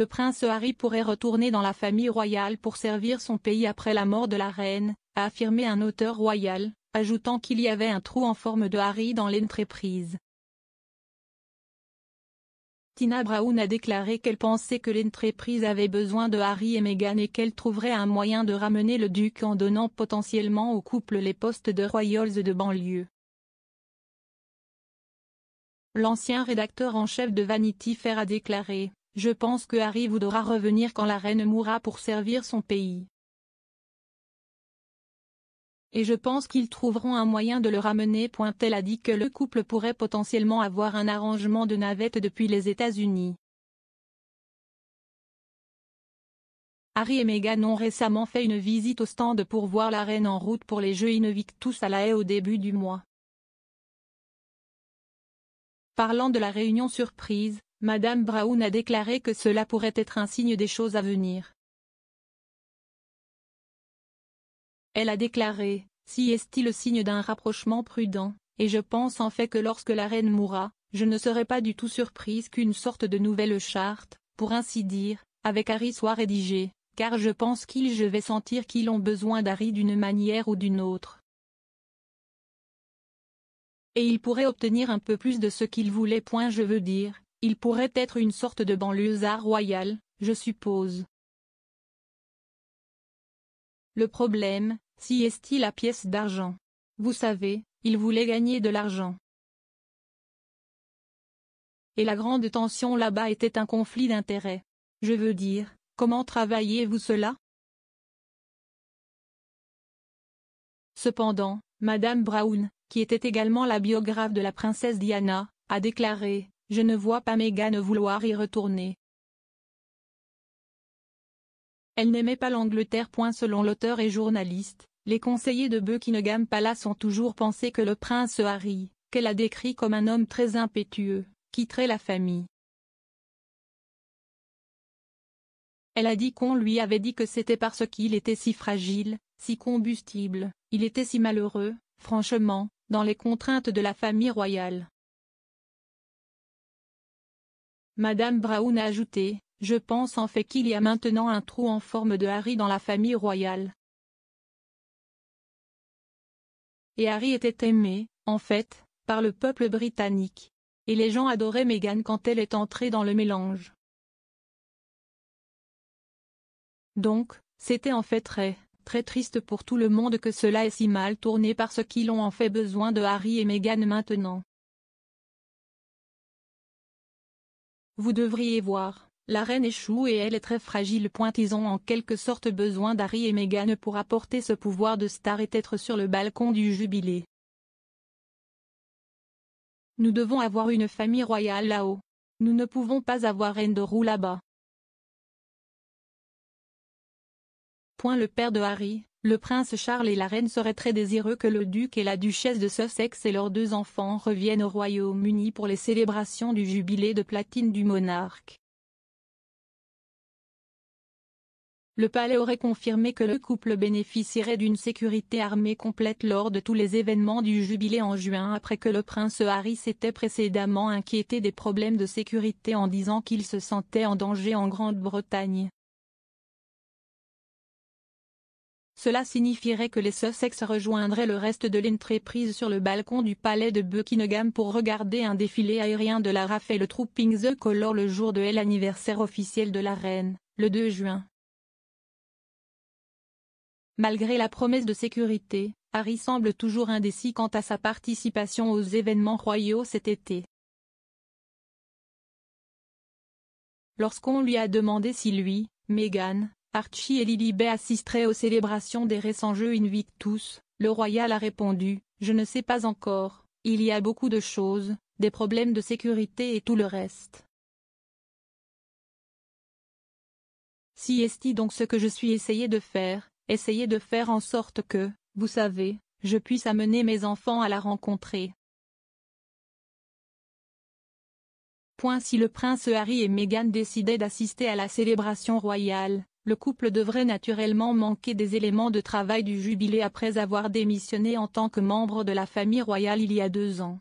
le prince Harry pourrait retourner dans la famille royale pour servir son pays après la mort de la reine, a affirmé un auteur royal, ajoutant qu'il y avait un trou en forme de Harry dans l'entreprise. Tina Brown a déclaré qu'elle pensait que l'entreprise avait besoin de Harry et Meghan et qu'elle trouverait un moyen de ramener le duc en donnant potentiellement au couple les postes de royals de banlieue. L'ancien rédacteur en chef de Vanity Fair a déclaré je pense que Harry voudra revenir quand la reine mourra pour servir son pays. Et je pense qu'ils trouveront un moyen de le ramener. Elle a dit que le couple pourrait potentiellement avoir un arrangement de navette depuis les États-Unis. Harry et Meghan ont récemment fait une visite au stand pour voir la reine en route pour les Jeux tous à La haie au début du mois. Parlant de la réunion surprise, Madame Brown a déclaré que cela pourrait être un signe des choses à venir. Elle a déclaré, si est-il le signe d'un rapprochement prudent, et je pense en fait que lorsque la reine mourra, je ne serai pas du tout surprise qu'une sorte de nouvelle charte, pour ainsi dire, avec Harry soit rédigée, car je pense qu'ils je vais sentir qu'ils ont besoin d'Harry d'une manière ou d'une autre. Et il pourrait obtenir un peu plus de ce qu'il voulait, Point je veux dire, il pourrait être une sorte de banlieusard royal, je suppose. Le problème, si est-il la pièce d'argent Vous savez, il voulait gagner de l'argent. Et la grande tension là-bas était un conflit d'intérêts. Je veux dire, comment travaillez-vous cela Cependant, Madame Brown, qui était également la biographe de la princesse Diana, a déclaré, je ne vois pas Meghan vouloir y retourner. Elle n'aimait pas l'Angleterre. Selon l'auteur et journaliste, les conseillers de Buckingham Palace ont toujours pensé que le prince Harry, qu'elle a décrit comme un homme très impétueux, quitterait la famille. Elle a dit qu'on lui avait dit que c'était parce qu'il était si fragile, si combustible, il était si malheureux, franchement, dans les contraintes de la famille royale. Madame Brown a ajouté, je pense en fait qu'il y a maintenant un trou en forme de Harry dans la famille royale. Et Harry était aimé, en fait, par le peuple britannique. Et les gens adoraient Meghan quand elle est entrée dans le mélange. Donc, c'était en fait très, très triste pour tout le monde que cela ait si mal tourné parce qu'ils ont en fait besoin de Harry et Meghan maintenant. Vous devriez voir, la reine échoue et elle est très fragile. Ils ont en quelque sorte besoin d'Harry et Meghan pour apporter ce pouvoir de star et être sur le balcon du jubilé. Nous devons avoir une famille royale là-haut. Nous ne pouvons pas avoir reine de roue là-bas. Point le père de Harry, le prince Charles et la reine seraient très désireux que le duc et la duchesse de Sussex et leurs deux enfants reviennent au Royaume-Uni pour les célébrations du jubilé de platine du monarque. Le palais aurait confirmé que le couple bénéficierait d'une sécurité armée complète lors de tous les événements du jubilé en juin après que le prince Harry s'était précédemment inquiété des problèmes de sécurité en disant qu'il se sentait en danger en Grande-Bretagne. Cela signifierait que les Sussex rejoindraient le reste de l'entreprise sur le balcon du palais de Buckingham pour regarder un défilé aérien de la le Trooping the Color le jour de l'anniversaire officiel de la reine, le 2 juin. Malgré la promesse de sécurité, Harry semble toujours indécis quant à sa participation aux événements royaux cet été. Lorsqu'on lui a demandé si lui, Meghan, Archie et Lily assisteraient aux célébrations des récents Jeux Invictus, le Royal a répondu « Je ne sais pas encore, il y a beaucoup de choses, des problèmes de sécurité et tout le reste. Si est donc ce que je suis essayé de faire, essayer de faire en sorte que, vous savez, je puisse amener mes enfants à la rencontrer. Point si le prince Harry et Meghan décidaient d'assister à la célébration royale, le couple devrait naturellement manquer des éléments de travail du Jubilé après avoir démissionné en tant que membre de la famille royale il y a deux ans.